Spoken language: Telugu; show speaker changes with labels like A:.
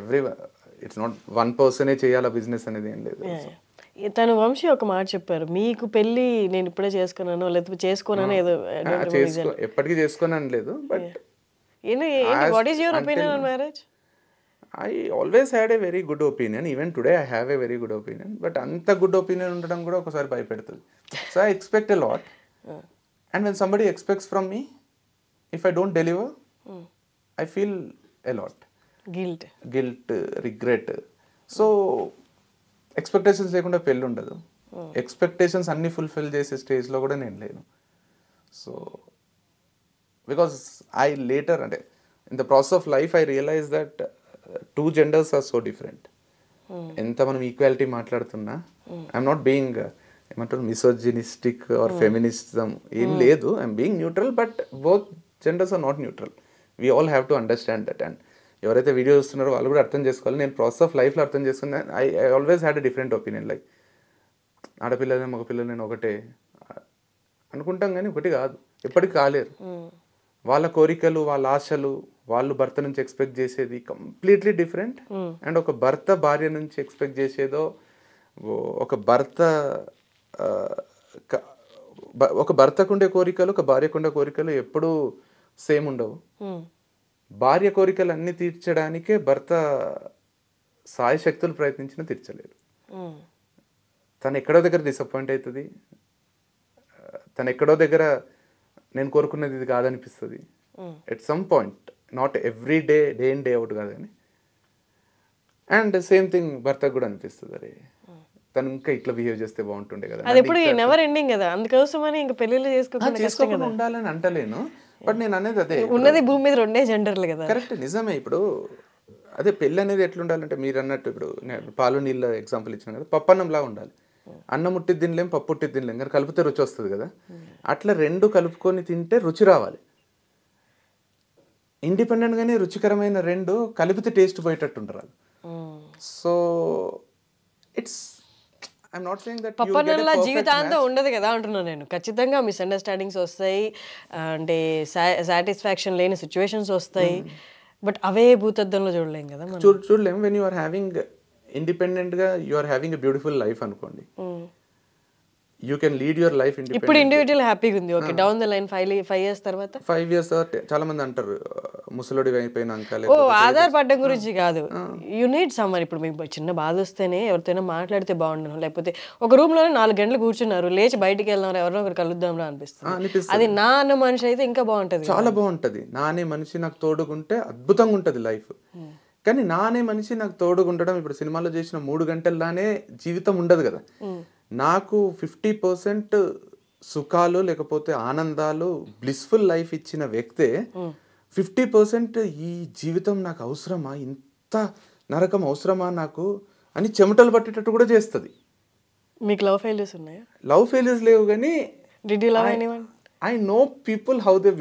A: ఎవ్రీ ఇట్స్ నాట్ వన్ పర్సనే చేయాలి బిజినెస్ అనేది ఏం లేదు
B: తను వంశీ ఒక మాట చెప్పారు మీకు పెళ్ళి నేను ఇప్పుడే చేసుకున్నాను లేకపోతే చేసుకున్నాను hmm. ఏదో
A: ఎప్పటికీ చేసుకున్నాను లేదు but
B: what is your opinion on marriage
A: I always had a very good opinion even today I have a very good opinion but అంత గుడ్ ఒపీనియన్ ఉండడం కూడా ఒకసారి భయపెడుతుంది so I expect a lot and when somebody expects from me if I don't deliver I feel a lot guilt guilt regret so expectations లేకుండా పెళ్ళి ఉండదు ఎక్స్పెక్టేషన్స్ hmm. అన్ని ఫుల్ఫిల్ చేసే స్టేజ్లో కూడా నేను లేను సో బికాస్ ఐ లేటర్ అంటే in the process of life I realize that two genders are so different ఎంత మనం ఈక్వాలిటీ మాట్లాడుతున్నా ఐఎమ్ నాట్ బీయింగ్ ఏమంటారు మిసోజినిస్టిక్ ఆర్ ఫెమినిజం ఏం hmm. లేదు I'm being neutral but both genders are not neutral we all have to understand that and ఎవరైతే వీడియో చూస్తున్నారో వాళ్ళు కూడా అర్థం చేసుకోవాలి నేను ప్రాసెస్ ఆఫ్ లైఫ్లో అర్థం చేసుకున్నా I I always had a different opinion like ఆడపిల్లలే మగపిల్లలు నేను ఒకటే అనుకుంటాం కానీ ఒకటి కాదు ఎప్పటికి కాలేరు వాళ్ళ కోరికలు వాళ్ళ ఆశలు వాళ్ళు భర్త నుంచి ఎక్స్పెక్ట్ చేసేది కంప్లీట్లీ డిఫరెంట్ అండ్ ఒక భర్త భార్య నుంచి ఎక్స్పెక్ట్ చేసేదో ఒక భర్త ఒక భర్తకుండే కోరికలు ఒక భార్యకుండే కోరికలు ఎప్పుడూ సేమ్ ఉండవు భార్య కోరికలన్నీ తీర్చడానికే భర్త సాయ శక్తులు ప్రయత్నించినా తీర్చలేరు తను ఎక్కడో దగ్గర డిసప్పాయింట్ అవుతుంది తను ఎక్కడో దగ్గర నేను కోరుకున్నది ఇది కాదనిపిస్తుంది at some point not every day day in day out కాదు అండ్ సేమ్ థింగ్ భర్తకు కూడా అనిపిస్తుంది అరే తను ఇంకా ఇట్లా బిహేవ్ చేస్తే బాగుంటుండే కదా అది
B: నెవర్ ఎండింగ్ కదా అందుకోసమని ఇంకా పెళ్లిళ్ళు చేసుకోకుండా
A: ఉండాలని అంటలేను బట్ నేను అనేది అదే ఉన్నది
B: భూమి మీద రెండే జెండర్లు కదా కరెక్ట్
A: నిజమే ఇప్పుడు అదే పెళ్ళి అనేది ఎట్లుండాలంటే మీరు అన్నట్టు ఇప్పుడు నేను పాలు నీళ్ళ ఎగ్జాంపుల్ ఇచ్చిన కదా పప్పన్నంలా ఉండాలి అన్నం ఉట్టి తినలేం పప్పు ఉట్టి తినలేం కానీ కలిపితే రుచి వస్తుంది కదా అట్లా రెండు కలుపుకొని తింటే రుచి రావాలి ఇండిపెండెంట్గానే రుచికరమైన రెండు కలిపితే టేస్ట్ పోయేటట్టు ఉండరాదు సో ఇట్స్ ఐఎమ్ నాట్ జీవితాంతం
B: ఉండదు కదా అంటున్నాను నేను ఖచ్చితంగా మిస్అండర్స్టాండింగ్స్ వస్తాయి అంటే సాటిస్ఫాక్షన్ లేని సిచ్యువేషన్స్ వస్తాయి hmm. బట్ అవే భూతద్దంలో చూడలేం కదా
A: చూడలేం వెన్ యూఆర్ హ్యావింగ్ ఇండిపెండెంట్గా you are having beautiful life అనుకోండి hmm. You can lead your life ఇప్పుడు
B: ఇండివిజువల్ హ్యాపీగా ఉంది okay down the line five five years తర్వాత
A: ఫైవ్ ఇయర్స్ చాలా మంది అంటారు ముసలోడి అయిపోయినాక ఓ ఆధార్
B: పడ్డం గురించి కాదు యూ నీడ్ సమ్మర్ ఇప్పుడు మీకు చిన్న బాధ వస్తేనే ఎవరితోనే మాట్లాడితే బాగుండను లేకపోతే ఒక రూమ్ లోనే నాలుగు గంటలు కూర్చున్నారు లేచి బయటికి వెళ్దాం ఎవరినో ఒకరు కలుద్దాంలో అనిపిస్తుంది అది
A: నా అన్న మనిషి అయితే ఇంకా బాగుంటది చాలా బాగుంటది నా అనే మనిషి నాకు తోడుకుంటే అద్భుతంగా ఉంటది లైఫ్ కానీ నా అనే మనిషి నాకు తోడుగుండడం ఇప్పుడు సినిమాలో చేసిన మూడు గంటల్లానే జీవితం ఉండదు కదా నాకు ఫిఫ్టీ పర్సెంట్ సుఖాలు లేకపోతే ఆనందాలు బ్లిస్ఫుల్ లైఫ్ ఇచ్చిన వ్యక్తే ఫిఫ్టీ పర్సెంట్ ఈ జీవితం నాకు అవసరమా ఇంత నరకం అవసరమా నాకు అని చెమటలు పట్టేటట్టు కూడా చేస్తుంది
B: మీకు లవ్ ఫెయిల్యూర్స్ ఉన్నాయా
A: లవ్ ఫెయిల్యూర్స్ లేవు కానీ I know people how they